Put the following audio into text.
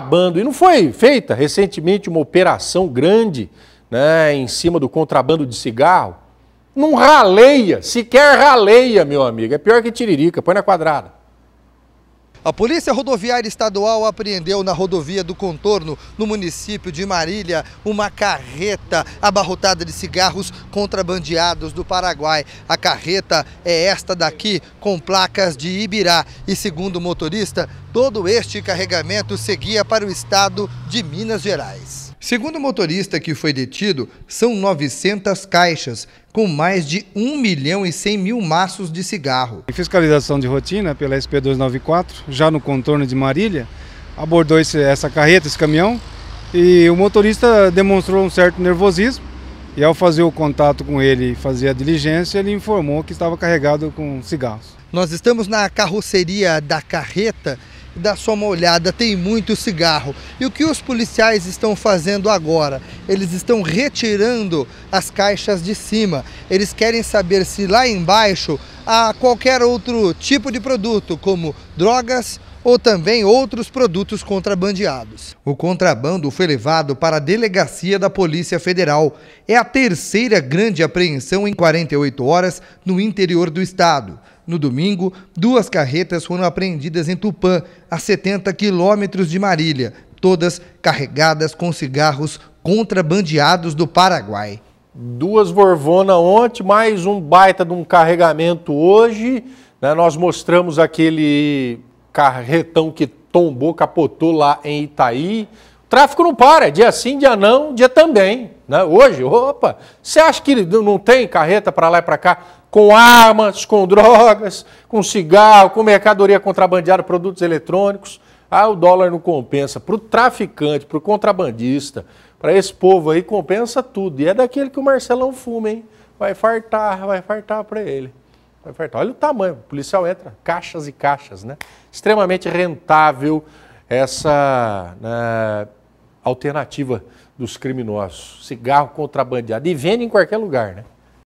contrabando. E não foi feita recentemente uma operação grande né, em cima do contrabando de cigarro? Não raleia, sequer raleia, meu amigo. É pior que tiririca, põe na quadrada. A Polícia Rodoviária Estadual apreendeu na rodovia do Contorno, no município de Marília, uma carreta abarrotada de cigarros contrabandeados do Paraguai. A carreta é esta daqui, com placas de Ibirá. E segundo o motorista, todo este carregamento seguia para o estado de Minas Gerais. Segundo o motorista que foi detido, são 900 caixas com mais de 1 milhão e 100 mil maços de cigarro. Em fiscalização de rotina pela SP294, já no contorno de Marília, abordou esse, essa carreta, esse caminhão, e o motorista demonstrou um certo nervosismo. E ao fazer o contato com ele e fazer a diligência, ele informou que estava carregado com cigarros. Nós estamos na carroceria da carreta dá só uma olhada, tem muito cigarro. E o que os policiais estão fazendo agora? Eles estão retirando as caixas de cima. Eles querem saber se lá embaixo há qualquer outro tipo de produto, como drogas ou também outros produtos contrabandeados. O contrabando foi levado para a delegacia da Polícia Federal. É a terceira grande apreensão em 48 horas no interior do estado. No domingo, duas carretas foram apreendidas em Tupã, a 70 quilômetros de Marília, todas carregadas com cigarros contrabandeados do Paraguai. Duas Vorvona ontem, mais um baita de um carregamento hoje. Né? Nós mostramos aquele carretão que tombou, capotou lá em Itaí. O tráfico não para, é dia sim, dia não, dia também. Né? Hoje, opa, você acha que não tem carreta para lá e para cá? com armas, com drogas, com cigarro, com mercadoria contrabandeada, produtos eletrônicos. Ah, o dólar não compensa. Para o traficante, para o contrabandista, para esse povo aí, compensa tudo. E é daquele que o Marcelão fuma, hein? Vai fartar, vai fartar para ele. Vai fartar. Olha o tamanho, o policial entra, caixas e caixas, né? Extremamente rentável essa né, alternativa dos criminosos. Cigarro contrabandeado. E vende em qualquer lugar, né?